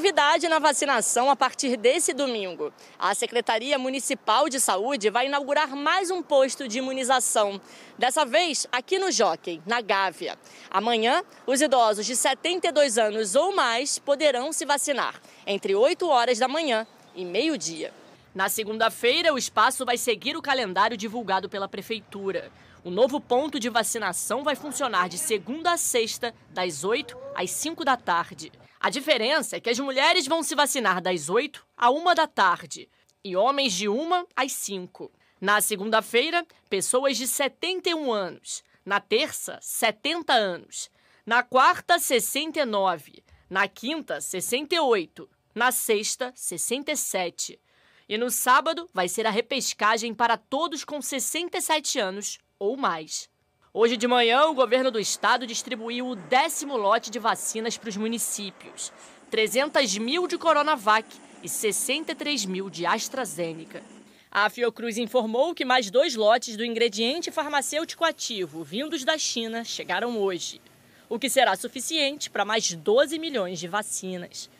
novidade na vacinação a partir desse domingo. A Secretaria Municipal de Saúde vai inaugurar mais um posto de imunização, dessa vez aqui no Jockey, na Gávea. Amanhã, os idosos de 72 anos ou mais poderão se vacinar entre 8 horas da manhã e meio-dia. Na segunda-feira, o espaço vai seguir o calendário divulgado pela Prefeitura. O novo ponto de vacinação vai funcionar de segunda a sexta, das 8 às 5 da tarde. A diferença é que as mulheres vão se vacinar das 8 à 1 da tarde e homens de 1 às 5. Na segunda-feira, pessoas de 71 anos. Na terça, 70 anos. Na quarta, 69. Na quinta, 68. Na sexta, 67. E no sábado vai ser a repescagem para todos com 67 anos ou mais. Hoje de manhã, o governo do estado distribuiu o décimo lote de vacinas para os municípios: 300 mil de Coronavac e 63 mil de AstraZeneca. A Fiocruz informou que mais dois lotes do ingrediente farmacêutico ativo vindos da China chegaram hoje, o que será suficiente para mais 12 milhões de vacinas.